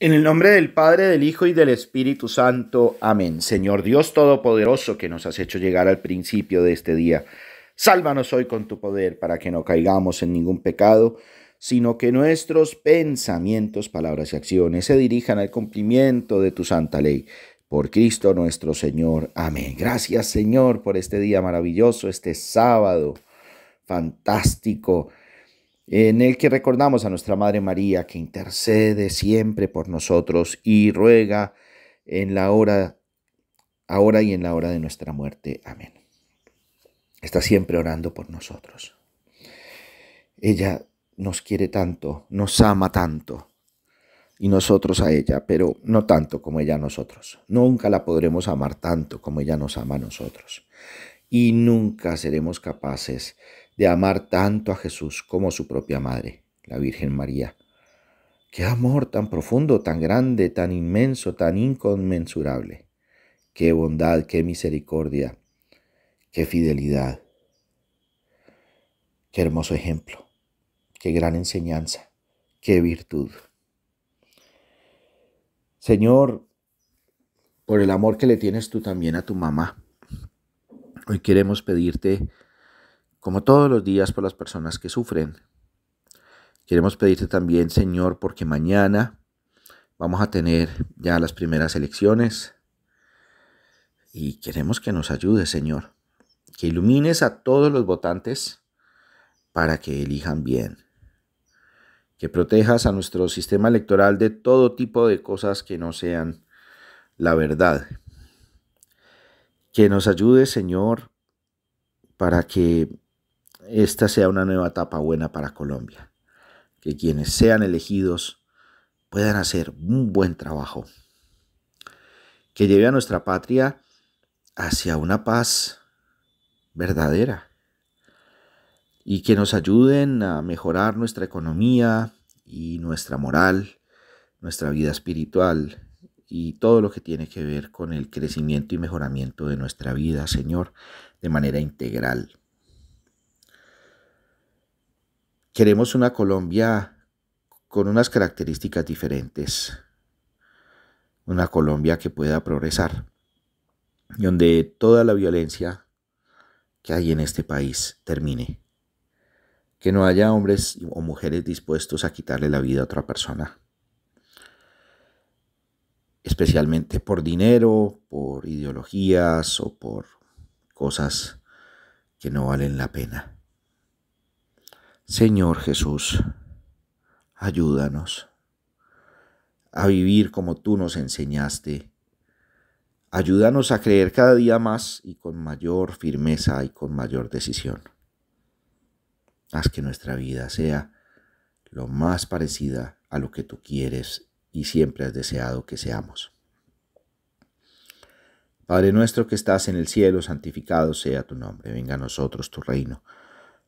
En el nombre del Padre, del Hijo y del Espíritu Santo. Amén. Señor Dios Todopoderoso, que nos has hecho llegar al principio de este día, sálvanos hoy con tu poder para que no caigamos en ningún pecado, sino que nuestros pensamientos, palabras y acciones se dirijan al cumplimiento de tu santa ley. Por Cristo nuestro Señor. Amén. Gracias Señor por este día maravilloso, este sábado fantástico en el que recordamos a nuestra Madre María que intercede siempre por nosotros y ruega en la hora, ahora y en la hora de nuestra muerte. Amén. Está siempre orando por nosotros. Ella nos quiere tanto, nos ama tanto y nosotros a ella, pero no tanto como ella a nosotros. Nunca la podremos amar tanto como ella nos ama a nosotros. Y nunca seremos capaces de de amar tanto a Jesús como a su propia madre, la Virgen María. Qué amor tan profundo, tan grande, tan inmenso, tan inconmensurable. Qué bondad, qué misericordia, qué fidelidad. Qué hermoso ejemplo, qué gran enseñanza, qué virtud. Señor, por el amor que le tienes tú también a tu mamá, hoy queremos pedirte como todos los días por las personas que sufren. Queremos pedirte también, Señor, porque mañana vamos a tener ya las primeras elecciones y queremos que nos ayudes, Señor, que ilumines a todos los votantes para que elijan bien, que protejas a nuestro sistema electoral de todo tipo de cosas que no sean la verdad. Que nos ayudes, Señor, para que esta sea una nueva etapa buena para Colombia, que quienes sean elegidos puedan hacer un buen trabajo, que lleve a nuestra patria hacia una paz verdadera y que nos ayuden a mejorar nuestra economía y nuestra moral, nuestra vida espiritual y todo lo que tiene que ver con el crecimiento y mejoramiento de nuestra vida, Señor, de manera integral. queremos una Colombia con unas características diferentes, una Colombia que pueda progresar, y donde toda la violencia que hay en este país termine, que no haya hombres o mujeres dispuestos a quitarle la vida a otra persona, especialmente por dinero, por ideologías o por cosas que no valen la pena. Señor Jesús, ayúdanos a vivir como tú nos enseñaste. Ayúdanos a creer cada día más y con mayor firmeza y con mayor decisión. Haz que nuestra vida sea lo más parecida a lo que tú quieres y siempre has deseado que seamos. Padre nuestro que estás en el cielo, santificado sea tu nombre, venga a nosotros tu reino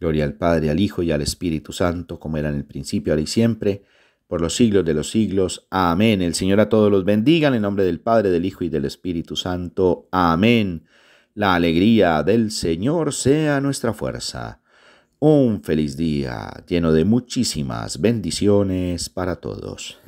Gloria al Padre, al Hijo y al Espíritu Santo, como era en el principio, ahora y siempre, por los siglos de los siglos. Amén. El Señor a todos los bendiga en el nombre del Padre, del Hijo y del Espíritu Santo. Amén. La alegría del Señor sea nuestra fuerza. Un feliz día lleno de muchísimas bendiciones para todos.